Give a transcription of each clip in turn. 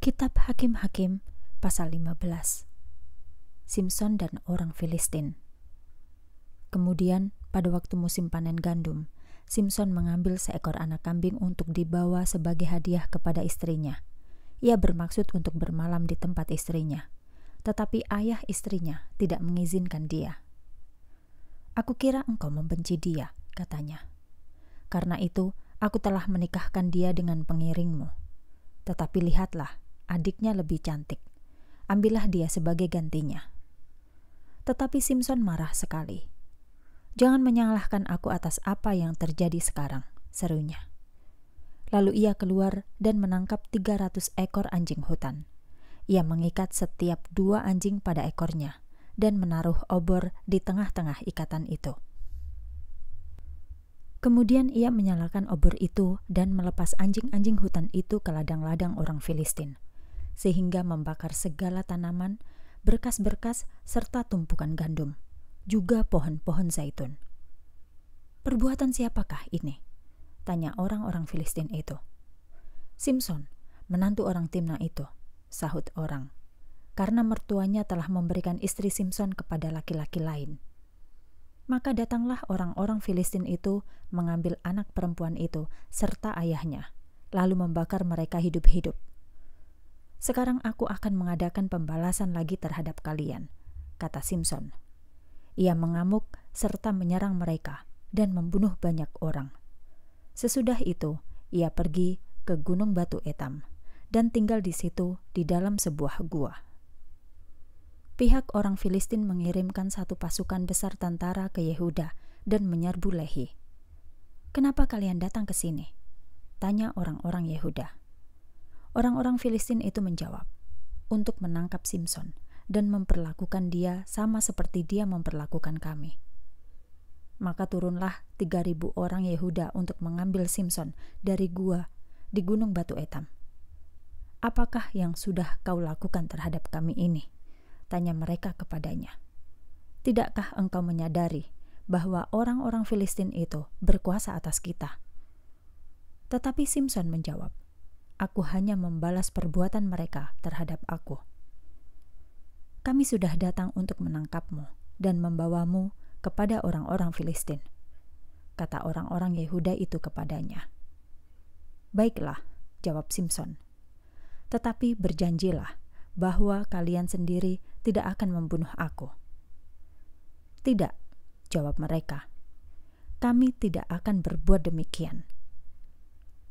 Kitab Hakim-Hakim pasal 15 Simpson dan orang Filistin Kemudian pada waktu musim panen gandum Simpson mengambil seekor anak kambing untuk dibawa sebagai hadiah kepada istrinya Ia bermaksud untuk bermalam di tempat istrinya Tetapi ayah istrinya tidak mengizinkan dia Aku kira engkau membenci dia, katanya Karena itu aku telah menikahkan dia dengan pengiringmu tetapi lihatlah adiknya lebih cantik. Ambillah dia sebagai gantinya. Tetapi Simpson marah sekali. Jangan menyalahkan aku atas apa yang terjadi sekarang, serunya. Lalu ia keluar dan menangkap 300 ekor anjing hutan. Ia mengikat setiap dua anjing pada ekornya dan menaruh obor di tengah-tengah ikatan itu. Kemudian ia menyalakan obor itu dan melepas anjing-anjing hutan itu ke ladang-ladang orang Filistin sehingga membakar segala tanaman, berkas-berkas, serta tumpukan gandum, juga pohon-pohon zaitun. Perbuatan siapakah ini? Tanya orang-orang Filistin itu. Simpson, menantu orang Timna itu, sahut orang, karena mertuanya telah memberikan istri Simpson kepada laki-laki lain. Maka datanglah orang-orang Filistin itu mengambil anak perempuan itu serta ayahnya, lalu membakar mereka hidup-hidup. Sekarang aku akan mengadakan pembalasan lagi terhadap kalian, kata Simpson. Ia mengamuk serta menyerang mereka dan membunuh banyak orang. Sesudah itu, ia pergi ke Gunung Batu Etam dan tinggal di situ di dalam sebuah gua. Pihak orang Filistin mengirimkan satu pasukan besar tentara ke Yehuda dan menyerbu Lehi. Kenapa kalian datang ke sini? Tanya orang-orang Yehuda. Orang-orang Filistin itu menjawab, "Untuk menangkap Simpson dan memperlakukan dia sama seperti dia memperlakukan kami." Maka turunlah 3000 orang Yehuda untuk mengambil Simpson dari gua di Gunung Batu Etam. "Apakah yang sudah kau lakukan terhadap kami ini?" tanya mereka kepadanya. "Tidakkah engkau menyadari bahwa orang-orang Filistin itu berkuasa atas kita?" Tetapi Simpson menjawab, aku hanya membalas perbuatan mereka terhadap aku. Kami sudah datang untuk menangkapmu dan membawamu kepada orang-orang Filistin, kata orang-orang Yehuda itu kepadanya. Baiklah, jawab Simpson. Tetapi berjanjilah bahwa kalian sendiri tidak akan membunuh aku. Tidak, jawab mereka. Kami tidak akan berbuat demikian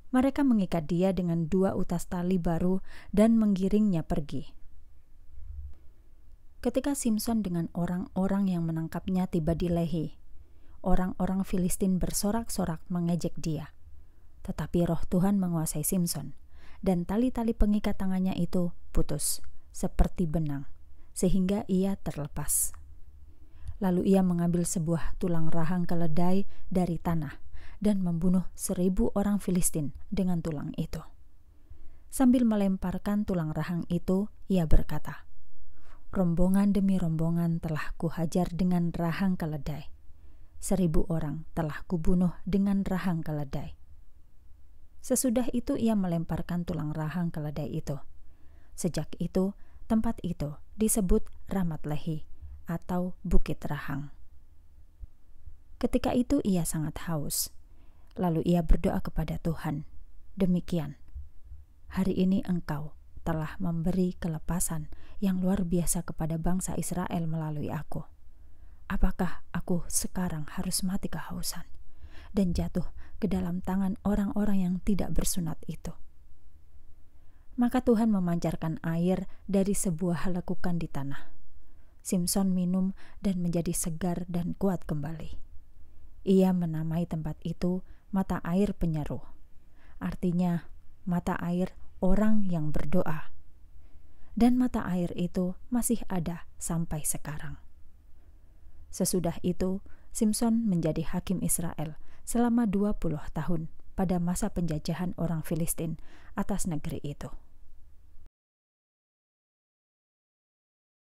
mereka mengikat dia dengan dua utas tali baru dan menggiringnya pergi. Ketika Simpson dengan orang-orang yang menangkapnya tiba di Lehi, orang-orang Filistin bersorak-sorak mengejek dia. Tetapi roh Tuhan menguasai Simpson, dan tali-tali pengikat tangannya itu putus, seperti benang, sehingga ia terlepas. Lalu ia mengambil sebuah tulang rahang keledai dari tanah dan membunuh seribu orang Filistin dengan tulang itu. Sambil melemparkan tulang rahang itu, ia berkata, Rombongan demi rombongan telah kuhajar dengan rahang keledai. Seribu orang telah kubunuh dengan rahang keledai. Sesudah itu ia melemparkan tulang rahang keledai itu. Sejak itu, tempat itu disebut Ramat Lehi atau Bukit Rahang. Ketika itu ia sangat haus. Lalu ia berdoa kepada Tuhan, "Demikian, hari ini Engkau telah memberi kelepasan yang luar biasa kepada bangsa Israel melalui aku. Apakah aku sekarang harus mati kehausan dan jatuh ke dalam tangan orang-orang yang tidak bersunat itu?" Maka Tuhan memancarkan air dari sebuah lekukan di tanah. Simpson minum dan menjadi segar dan kuat kembali. Ia menamai tempat itu mata air penyeru. Artinya, mata air orang yang berdoa. Dan mata air itu masih ada sampai sekarang. Sesudah itu, Simpson menjadi hakim Israel selama 20 tahun pada masa penjajahan orang Filistin atas negeri itu.